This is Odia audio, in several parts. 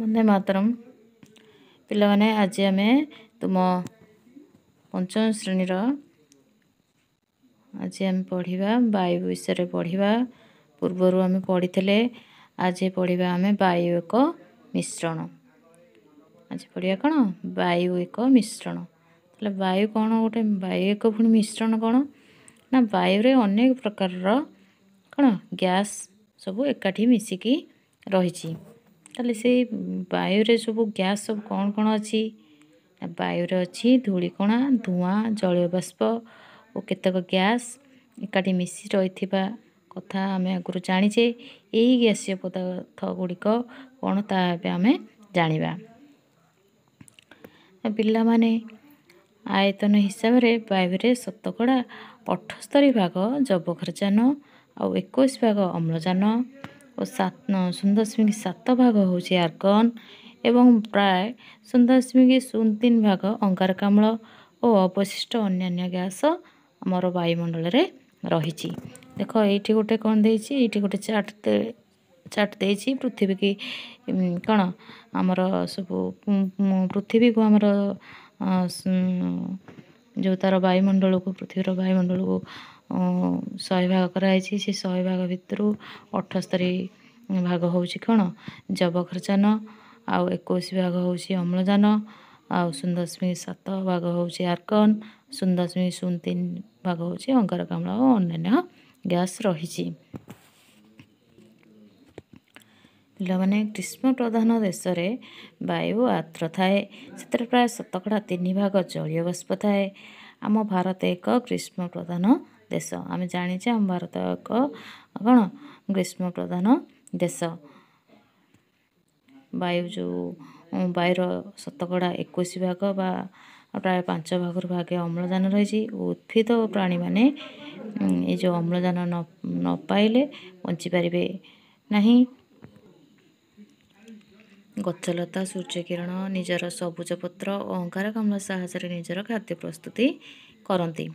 ବନ୍ଦେ ମାତରମ୍ ପିଲାମାନେ ଆଜି ଆମେ ତୁମ ପଞ୍ଚମ ଶ୍ରେଣୀର ଆଜି ଆମେ ପଢ଼ିବା ବାୟୁ ବିଷୟରେ ପଢ଼ିବା ପୂର୍ବରୁ ଆମେ ପଢ଼ିଥିଲେ ଆଜି ପଢ଼ିବା ଆମେ ବାୟୁ ଏକ ମିଶ୍ରଣ ଆଜି ପଢ଼ିବା କ'ଣ ବାୟୁ ଏକ ମିଶ୍ରଣ ତାହେଲେ ବାୟୁ କ'ଣ ଗୋଟେ ବାୟୁ ଏକ ପୁଣି ମିଶ୍ରଣ କ'ଣ ନା ବାୟୁରେ ଅନେକ ପ୍ରକାରର କ'ଣ ଗ୍ୟାସ୍ ସବୁ ଏକାଠି ମିଶିକି ରହିଛି ତାହେଲେ ସେ ବାୟୁରେ ସବୁ ଗ୍ୟାସ୍ ସବୁ କ'ଣ କ'ଣ ଅଛି ବାୟୁରେ ଅଛି ଧୂଳିକଣା ଧୂଆଁ ଜଳୀୟ ବାଷ୍ପ ଓ କେତେକ ଗ୍ୟାସ୍ ଏକାଠି ମିଶି ରହିଥିବା କଥା ଆମେ ଆଗରୁ ଜାଣିଛେ ଏହି ଗ୍ୟାସୀୟ ପଦାର୍ଥ ଗୁଡ଼ିକ କ'ଣ ତାହା ଏବେ ଆମେ ଜାଣିବା ପିଲାମାନେ ଆୟତନ ହିସାବରେ ବାୟୁରେ ଶତକଡ଼ା ଅଠସ୍ତରୀ ଭାଗ ଯବକ୍ଷାରଯାନ ଆଉ ଏକୋଇଶ ଭାଗ ଅମ୍ଳଜାନ ଓ ସାତ ଶୂନ ଦଶମିକ ସାତ ଭାଗ ହେଉଛି ଆର୍ଗନ୍ ଏବଂ ପ୍ରାୟ ଶୂନ ଦଶମିକ ଶୂନ ତିନି ଭାଗ ଅଙ୍ଗାରକାମ୍ଳ ଓ ଅବଶିଷ୍ଟ ଅନ୍ୟାନ୍ୟ ଗ୍ୟାସ ଆମର ବାୟୁମଣ୍ଡଳରେ ରହିଛି ଦେଖ ଏଇଠି ଗୋଟେ କ'ଣ ଦେଇଛି ଏଇଠି ଗୋଟେ ଚାଟ୍ ଚାଟ୍ ଦେଇଛି ପୃଥିବୀ କି କ'ଣ ଆମର ସବୁ ପୃଥିବୀକୁ ଆମର ଯେଉଁ ତା'ର ବାୟୁମଣ୍ଡଳକୁ ପୃଥିବୀର ବାୟୁମଣ୍ଡଳକୁ ଶହେ ଭାଗ କରାହେଇଛି ସେ ଶହେ ଭାଗ ଭିତରୁ ଅଠସ୍ତରୀ ଭାଗ ହେଉଛି କ'ଣ ଯବକ୍ରଚାନ ଆଉ ଏକୋଇଶ ଭାଗ ହେଉଛି ଅମ୍ଳଜାନ ଆଉ ଶୂନ ଦଶମିକ ସାତ ଭାଗ ହେଉଛି ଆର୍କନ୍ ଶୂନ ଦଶମିକ ଶୂନ ତିନି ଭାଗ ହେଉଛି ଅଙ୍ଗାରକାମ୍ଳ ଓ ଅନ୍ୟାନ୍ୟ ଗ୍ୟାସ୍ ରହିଛି ପିଲାମାନେ ଗ୍ରୀଷ୍ମ ପ୍ରଧାନ ଦେଶରେ ବାୟୁ ଆଦ୍ର ଥାଏ ସେଥିରେ ପ୍ରାୟ ଶତକଡ଼ା ତିନି ଭାଗ ଜଳୀୟ ବାଷ୍ପ ଥାଏ ଆମ ଭାରତ ଏକ ଗ୍ରୀଷ୍ମ ପ୍ରଧାନ ଦେଶ ଆମେ ଜାଣିଛେ ଆମ ଭାରତ ଏକ କ'ଣ ଗ୍ରୀଷ୍ମ ପ୍ରଧାନ ଦେଶ ବାୟୁ ଯେଉଁ ବାୟୁର ଶତକଡ଼ା ଏକୋଇଶ ଭାଗ ବା ପ୍ରାୟ ପାଞ୍ଚ ଭାଗରୁ ଭାଗେ ଅମ୍ଳଜାନ ରହିଛି ଉଦ୍ଭିଦ ଓ ପ୍ରାଣୀମାନେ ଏ ଯେଉଁ ଅମ୍ଳଜାନ ନ ପାଇଲେ ବଞ୍ଚିପାରିବେ ନାହିଁ ଗଛଲତା ସୂର୍ଯ୍ୟ କିରଣ ନିଜର ସବୁଜ ପତ୍ର ଓ ଅଙ୍କାରକାମ୍ଳ ସାହାଯ୍ୟରେ ନିଜର ଖାଦ୍ୟ ପ୍ରସ୍ତୁତି କରନ୍ତି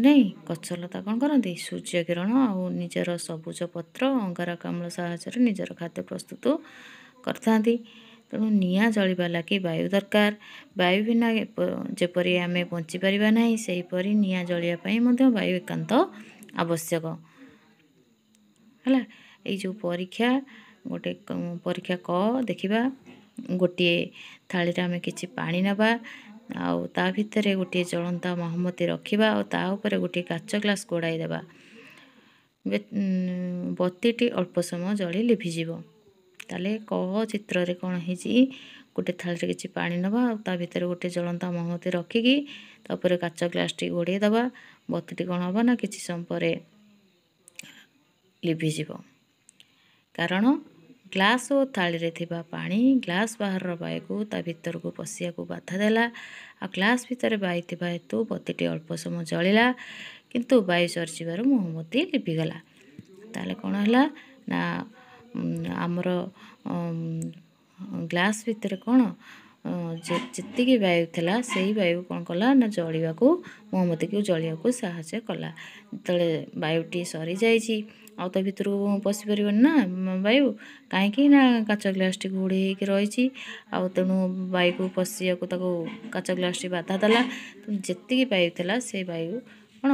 ନାଇଁ ଗଛଲତା କ'ଣ କରନ୍ତି ସୂର୍ଯ୍ୟ କିରଣ ଆଉ ନିଜର ସବୁଜ ପତ୍ର ଅଙ୍ଗାରକାମ୍ଳ ସାହାଯ୍ୟରେ ନିଜର ଖାଦ୍ୟ ପ୍ରସ୍ତୁତ କରିଥାନ୍ତି ତେଣୁ ନିଆଁ ଜଳିବା ଲାଗି ବାୟୁ ଦରକାର ବାୟୁ ବିନା ଯେପରି ଆମେ ବଞ୍ଚିପାରିବା ନାହିଁ ସେହିପରି ନିଆଁ ଜଳିବା ପାଇଁ ମଧ୍ୟ ବାୟୁ ଏକାନ୍ତ ଆବଶ୍ୟକ ହେଲା ଏଇ ଯେଉଁ ପରୀକ୍ଷା ଗୋଟେ ପରୀକ୍ଷା କ ଦେଖିବା ଗୋଟିଏ ଥାଳିରେ ଆମେ କିଛି ପାଣି ନେବା ଆଉ ତା ଭିତରେ ଗୋଟିଏ ଜଳନ୍ତା ମହମତି ରଖିବା ଆଉ ତା ଉପରେ ଗୋଟିଏ କାଚ ଗ୍ଲାସ୍ ଗୋଡ଼ାଇ ଦେବା ବତୀଟି ଅଳ୍ପ ସମୟ ଜଳି ଲିଭିଯିବ ତାହେଲେ କ ଚିତ୍ରରେ କ'ଣ ହେଇଛି ଗୋଟେ ଥାଳିରେ କିଛି ପାଣି ନେବା ଆଉ ତା ଭିତରେ ଗୋଟେ ଜଳନ୍ତା ମହମତି ରଖିକି ତା'ପରେ କାଚ ଗ୍ଲାସ୍ଟି ଗୋଡ଼ାଇ ଦେବା ବତୀଟି କ'ଣ ହେବ ନା କିଛି ସମୟ ପରେ ଲିଭିଯିବ କାରଣ ଗ୍ଲାସ୍ ଓ ଥାଳିରେ ଥିବା ପାଣି ଗ୍ଲାସ୍ ବାହାରର ବାୟୁକୁ ତା ଭିତରକୁ ପଶିବାକୁ ବାଧା ଦେଲା ଆଉ ଗ୍ଲାସ୍ ଭିତରେ ବାୟୁ ଥିବା ହେତୁ ବତୀଟି ଅଳ୍ପ ସମୟ ଜଳିଲା କିନ୍ତୁ ବାୟୁ ସରିଯିବାରୁ ମହମବତୀ ଲିପିଗଲା ତାହେଲେ କ'ଣ ହେଲା ନା ଆମର ଗ୍ଲାସ୍ ଭିତରେ କ'ଣ ଯେତିକି ବାୟୁ ଥିଲା ସେହି ବାୟୁ କ'ଣ କଲା ନା ଜଳିବାକୁ ମହମବତୀକୁ ଜଳିବାକୁ ସାହାଯ୍ୟ କଲା ଯେତେବେଳେ ବାୟୁଟି ସରିଯାଇଛି ଆଉ ତା ଭିତରୁ ପଶିପାରିବନି ନା ବାୟୁ କାହିଁକି ନା କାଚ ଗ୍ଲାସ୍ଟି ଘୋଡ଼େଇ ହେଇକି ରହିଛି ଆଉ ତେଣୁ ବାୟୁକୁ ପଶିବାକୁ ତାକୁ କାଚ ଗ୍ଲାସ୍ଟି ବାଧା ଦେଲା ତେଣୁ ଯେତିକି ବାୟୁ ଥିଲା ସେ ବାୟୁ କ'ଣ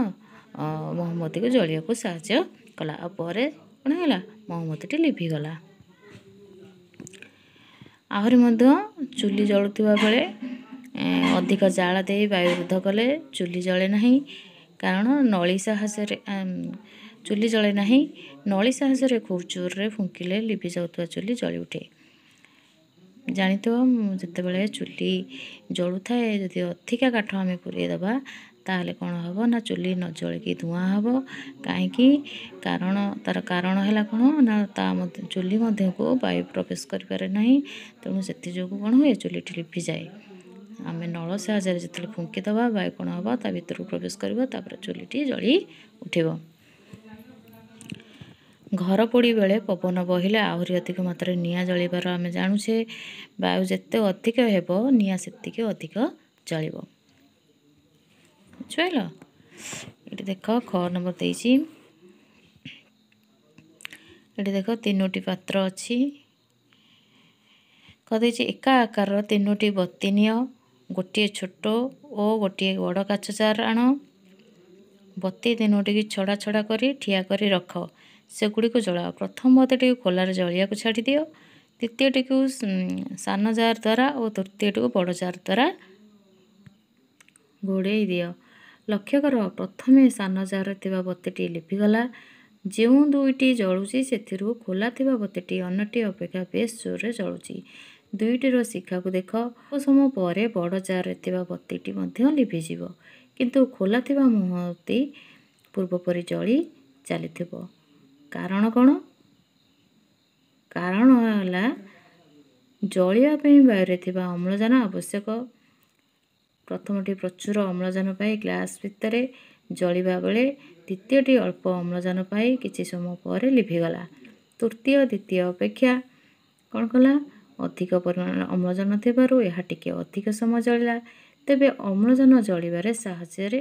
ମହମ୍ମଦୀକୁ ଜଳିବାକୁ ସାହାଯ୍ୟ କଲା ଆଉ ପରେ କ'ଣ ହେଲା ମହମ୍ମଦୀଟି ଲିଭିଗଲା ଆହୁରି ମଧ୍ୟ ଚୁଲି ଜଳୁଥିବା ବେଳେ ଅଧିକ ଜାଳ ଦେଇ ବାୟୁ ରୁଦ୍ଧ କଲେ ଚୁଲି ଜଳେ ନାହିଁ କାରଣ ନଳୀ ସାହାଯ୍ୟରେ ଚୁଲି ଜଳେ ନାହିଁ ନଳି ସାହାଯ୍ୟରେ ଖୁବ୍ ଜୋରରେ ଫୁଙ୍କିଲେ ଲିଭି ଯାଉଥିବା ଚୁଲି ଜଳି ଉଠେ ଜାଣିଥିବ ଯେତେବେଳେ ଚୁଲି ଜଳୁଥାଏ ଯଦି ଅଧିକା କାଠ ଆମେ ପୁରେଇ ତାହେଲେ କ'ଣ ହେବ ନା ଚୁଲି ନ ଜଳିକି ଧୂଆଁ ହେବ କାହିଁକି କାରଣ ତା'ର କାରଣ ହେଲା କ'ଣ ନା ତା ମଧ୍ୟ ଚୁଲି ମଧ୍ୟକୁ ବାୟୁ ପ୍ରବେଶ କରିପାରେ ନାହିଁ ତେଣୁ ସେଥିଯୋଗୁଁ କ'ଣ ହୁଏ ଚୁଲିଟି ଲିଭିଯାଏ ଆମେ ନଳ ସାହାଯ୍ୟରେ ଯେତେବେଳେ ଫୁଙ୍କିଦେବା ବାୟୁ କ'ଣ ହେବ ତା ଭିତରକୁ ପ୍ରବେଶ କରିବ ତାପରେ ଚୁଲିଟି ଜଳି ଉଠିବ ଘର ପୋଡ଼ି ବେଳେ ପବନ ବହିଲେ ଆହୁରି ଅଧିକ ମାତ୍ରାରେ ନିଆଁ ଜଳିବାର ଆମେ ଜାଣୁଛେ ବାୟୁ ଯେତେ ଅଧିକ ହେବ ନିଆଁ ସେତିକି ଅଧିକ ଜଳିବ ବୁଝିପାରିଲ ଏଠି ଦେଖ ଖ ନମ୍ବର ଦେଇଛି ଏଠି ଦେଖ ତିନୋଟି ପାତ୍ର ଅଛି କହିଦେଇଛି ଏକା ଆକାରର ତିନୋଟି ବତିନିୟ ଗୋଟିଏ ଛୋଟ ଓ ଗୋଟିଏ ବଡ଼ କାଛ ଚାର ଆଣ ବତୀ ତିନୋଟିକି ଛଡ଼ା ଛଡ଼ା କରି ଠିଆ କରି ରଖ ସେଗୁଡ଼ିକୁ ଜଳାଅ ପ୍ରଥମ ଅଧଟିକୁ ଖୋଲାରେ ଜଳିବାକୁ ଛାଡ଼ିଦିଅ ଦ୍ୱିତୀୟଟିକୁ ସାନ ଜାର୍ ଦ୍ୱାରା ଓ ତୃତୀୟଟିକୁ ବଡ଼ ଜାର୍ ଦ୍ୱାରା ଘୋଡ଼େଇ ଦିଅ ଲକ୍ଷ୍ୟ କର ପ୍ରଥମେ ସାନ ଜାର୍ରେ ଥିବା ବତୀଟି ଲିଭିଗଲା ଯେଉଁ ଦୁଇଟି ଜଳୁଛି ସେଥିରୁ ଖୋଲା ଥିବା ବତୀଟି ଅନ୍ୟଟି ଅପେକ୍ଷା ବେଶ୍ ଜୋରରେ ଜଳୁଛି ଦୁଇଟିର ଶିଖାକୁ ଦେଖ ଓ ସମୟ ପରେ ବଡ଼ ଜାର୍ରେ ଥିବା ବତୀଟି ମଧ୍ୟ ଲିଭିଯିବ କିନ୍ତୁ ଖୋଲା ଥିବା ମୁହଁଟି ପୂର୍ବପରି ଜଳି ଚାଲିଥିବ କାରଣ କ'ଣ କାରଣ ହେଲା ଜଳିବା ପାଇଁ ବାୟୁରେ ଥିବା ଅମ୍ଳଜାନ ଆବଶ୍ୟକ ପ୍ରଥମଟି ପ୍ରଚୁର ଅମ୍ଳଜାନ ପାଇ ଗ୍ଲାସ୍ ଭିତରେ ଜଳିବା ବେଳେ ଦ୍ୱିତୀୟଟି ଅଳ୍ପ ଅମ୍ଳଜାନ ପାଇ କିଛି ସମୟ ପରେ ଲିଭିଗଲା ତୃତୀୟ ଦ୍ୱିତୀୟ ଅପେକ୍ଷା କ'ଣ କଲା ଅଧିକ ପରିମାଣରେ ଅମ୍ଳଜାନ ଥିବାରୁ ଏହା ଟିକିଏ ଅଧିକ ସମୟ ଜଳିଲା ତେବେ ଅମ୍ଳଜାନ ଜଳିବାରେ ସାହାଯ୍ୟରେ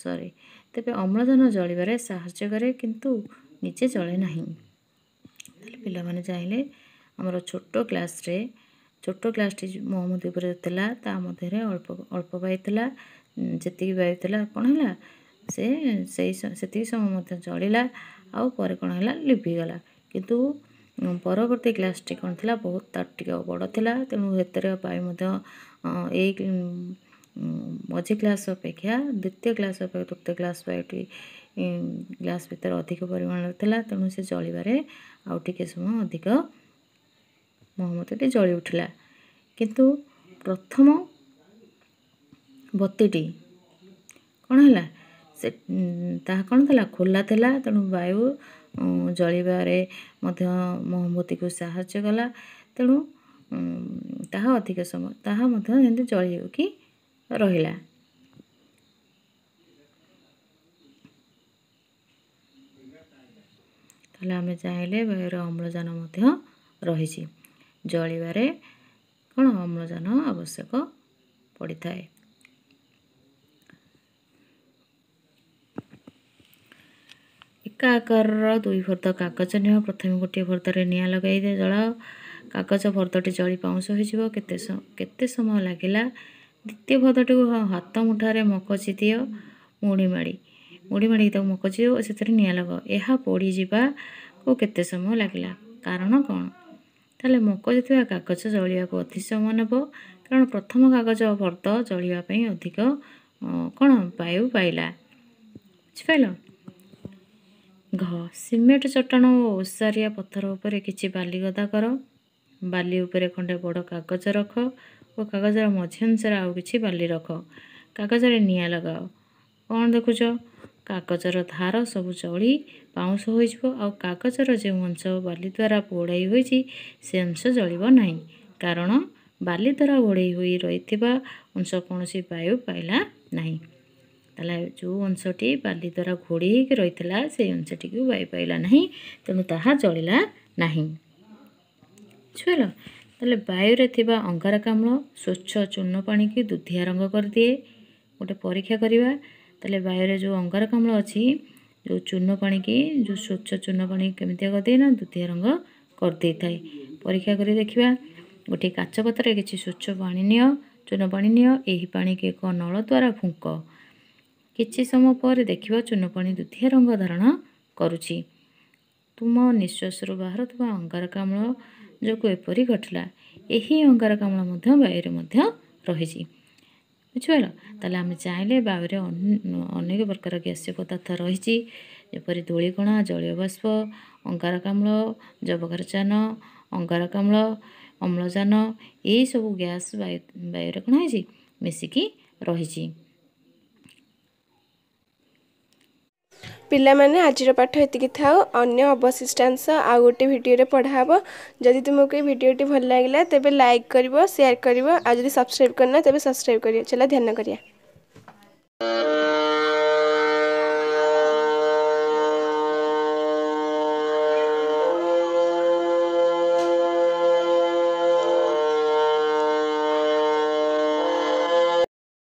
ସରି ତେବେ ଅମ୍ଳଜାନ ଜଳିବାରେ ସାହାଯ୍ୟ କରେ କିନ୍ତୁ ନିଜେ ଚଳେ ନାହିଁ ତାହେଲେ ପିଲାମାନେ ଚାହିଁଲେ ଆମର ଛୋଟ କ୍ଲାସ୍ରେ ଛୋଟ କ୍ଲାସ୍ଟି ମହମ୍ମଦ ଉପରେ ଥିଲା ତା ମଧ୍ୟରେ ଅଳ୍ପ ଅଳ୍ପ ବାୟୁ ଥିଲା ଯେତିକି ବାୟୁ ଥିଲା କ'ଣ ହେଲା ସେ ସେଇ ସେତିକି ସମୟ ମଧ୍ୟ ଚଳିଲା ଆଉ ପରେ କ'ଣ ହେଲା ଲିଭିଗଲା କିନ୍ତୁ ପରବର୍ତ୍ତୀ କ୍ଲାସ୍ଟି କ'ଣ ଥିଲା ବହୁତ ତା'ର ଟିକେ ବଡ଼ ଥିଲା ତେଣୁ ଏଥିରେ ବାୟୁ ମଧ୍ୟ ଏଇ ମଝି ଗ୍ଲାସ୍ ଅପେକ୍ଷା ଦ୍ୱିତୀୟ ଗ୍ଲାସ୍ ଅପେକ୍ଷା ତୃତୀୟ କ୍ଲାସ୍ ଏଠି ଗ୍ଲାସ୍ ଭିତରେ ଅଧିକ ପରିମାଣର ଥିଲା ତେଣୁ ସେ ଜଳିବାରେ ଆଉ ଟିକେ ସମୟ ଅଧିକ ମହମତୀଟି ଜଳି ଉଠିଲା କିନ୍ତୁ ପ୍ରଥମ ବତୀଟି କ'ଣ ହେଲା ସେ ତାହା କ'ଣ ଥିଲା ଖୋଲା ଥିଲା ତେଣୁ ବାୟୁ ଜଳିବାରେ ମଧ୍ୟ ମହମବତୀକୁ ସାହାଯ୍ୟ କଲା ତେଣୁ ତାହା ଅଧିକ ସମୟ ତାହା ମଧ୍ୟ ଯେମିତି ଜଳିବ କି ରହିଲା ତାହେଲେ ଆମେ ଚାହିଁଲେ ବାୟୁର ଅମ୍ଳଜାନ ମଧ୍ୟ ରହିଛି ଜଳିବାରେ କ'ଣ ଅମ୍ଳଜାନ ଆବଶ୍ୟକ ପଡ଼ିଥାଏ ଏକା ଆକାରର ଦୁଇ ଫର୍ଦ୍ଦ କାଗଜ ନିଅ ପ୍ରଥମେ ଗୋଟିଏ ଫର୍ଦ୍ଦରେ ନିଆଁ ଲଗାଇ ଦିଏ ଜଳ କାଗଜ ଫର୍ଦ୍ଦଟି ଜଳି ପାଉଁଶ ହୋଇଯିବ କେତେ କେତେ ସମୟ ଲାଗିଲା ଦ୍ୱିତୀୟ ଭଦଟିକୁ ହାତ ମୁଠାରେ ମକଚି ଦିଅ ମୁଢ଼ି ମାଡ଼ି ମୁଢ଼ି ମାଡ଼ିକି ତାକୁ ମକଚି ଦିଅ ସେଥିରେ ନିଆଁ ଲଗ ଏହା ପୋଡ଼ିଯିବାକୁ କେତେ ସମୟ ଲାଗିଲା କାରଣ କ'ଣ ତାହେଲେ ମକଚିଥିବା କାଗଜ ଜଳିବାକୁ ଅଧିକ ସମୟ ନେବ କାରଣ ପ୍ରଥମ କାଗଜ ବର୍ତ୍ତ ଜଳିବା ପାଇଁ ଅଧିକ କ'ଣ ବାୟୁ ପାଇଲା ବୁଝିପାରିଲ ଘ ସିମେଣ୍ଟ ଚଟାଣ ଓ ଓସାରିଆ ପଥର ଉପରେ କିଛି ବାଲିଗଦା କର ବାଲି ଉପରେ ଖଣ୍ଡେ ବଡ଼ କାଗଜ ରଖ ଓ କାଗଜର ମଝି ଅନୁସାରେ ଆଉ କିଛି ବାଲି ରଖ କାଗଜରେ ନିଆଁ ଲଗାଅ କ'ଣ ଦେଖୁଛ କାଗଜର ଧାର ସବୁ ଚଳି ପାଉଁଶ ହୋଇଯିବ ଆଉ କାଗଜର ଯେଉଁ ଅଂଶ ବାଲି ଦ୍ୱାରା ପୋଡ଼ାଇ ହୋଇଛି ସେ ଅଂଶ ଜଳିବ ନାହିଁ କାରଣ ବାଲି ଦ୍ୱାରା ଘୋଡ଼େଇ ହୋଇ ରହିଥିବା ଅଂଶ କୌଣସି ବାୟୁ ପାଇଲା ନାହିଁ ତାହେଲେ ଯେଉଁ ଅଂଶଟି ବାଲି ଦ୍ୱାରା ଘୋଡ଼େଇ ହୋଇକି ରହିଥିଲା ସେ ଅଂଶଟିକୁ ବାୟୁ ପାଇଲା ନାହିଁ ତେଣୁ ତାହା ଜଳିଲା ନାହିଁ ବୁଝିଲ ତାହେଲେ ବାୟୁରେ ଥିବା ଅଙ୍ଗାରକାମ୍ଳ ସ୍ୱଚ୍ଛ ଚୂର୍ଣ୍ଣ ପାଣିକି ଦୁଧିଆ ରଙ୍ଗ କରିଦିଏ ଗୋଟେ ପରୀକ୍ଷା କରିବା ତାହେଲେ ବାୟୁରେ ଯେଉଁ ଅଙ୍ଗାରକାମ୍ଳ ଅଛି ଯେଉଁ ଚୂର୍ଣ୍ଣ ପାଣିକି ଯେଉଁ ସ୍ୱଚ୍ଛ ଚୂର୍ଣ୍ଣ ପାଣି କେମିତି କରିଦିଏ ନା ଦୁଧିଆ ରଙ୍ଗ କରିଦେଇଥାଏ ପରୀକ୍ଷା କରି ଦେଖିବା ଗୋଟିଏ କାଚ ପତ୍ରରେ କିଛି ସ୍ୱଚ୍ଛ ପାଣି ନିଅ ଚୂର୍ଣ୍ଣ ପାଣି ନିଅ ଏହି ପାଣିକି ଏକ ନଳ ଦ୍ୱାରା ଫୁଙ୍କ କିଛି ସମୟ ପରେ ଦେଖିବ ଚୂର୍ଣ୍ଣ ପାଣି ଦୁଧିଆ ରଙ୍ଗ ଧାରଣ କରୁଛି ତୁମ ନିଶ୍ୱାସରୁ ବାହାରୁଥିବା ଅଙ୍ଗାରକାମ୍ଳ ଯୋଗୁଁ ଏପରି ଘଟିଲା ଏହି ଅଙ୍ଗାରକାମ୍ଳ ମଧ୍ୟ ବାୟୁରେ ମଧ୍ୟ ରହିଛି ବୁଝିପାରିଲ ତାହେଲେ ଆମେ ଚାହିଁଲେ ବାୟୁରେ ଅନେକ ପ୍ରକାର ଗ୍ୟାସୀୟ ପଦାର୍ଥ ରହିଛି ଯେପରି ଧୂଳିକଣା ଜଳୀୟ ବାଷ୍ପ ଅଙ୍ଗାରକାମ୍ଳ ଜବକରଚାନ ଅଙ୍ଗାରକାମ୍ଳ ଅମ୍ଳଜାନ ଏହିସବୁ ଗ୍ୟାସ୍ ବାୟୁ ବାୟୁରେ କ'ଣ ହେଇଛି ମିଶିକି ରହିଛି ପିଲାମାନେ ଆଜିର ପାଠ ଏତିକି ଥାଉ ଅନ୍ୟ ଅବଶିଷ୍ଟାଂଶ ଆଉ ଗୋଟେ ଭିଡ଼ିଓରେ ପଢ଼ାହେବ ଯଦି ତୁମକୁ ଏ ଭିଡ଼ିଓଟି ଭଲ ଲାଗିଲା ତେବେ ଲାଇକ୍ କରିବ ସେୟାର କରିବ ଆଉ ଯଦି ସବସ୍କ୍ରାଇବ୍ କରିନ ତେବେ ସବସ୍କ୍ରାଇବ୍ କରିବ ଚାଲ ଧ୍ୟାନ କରିବା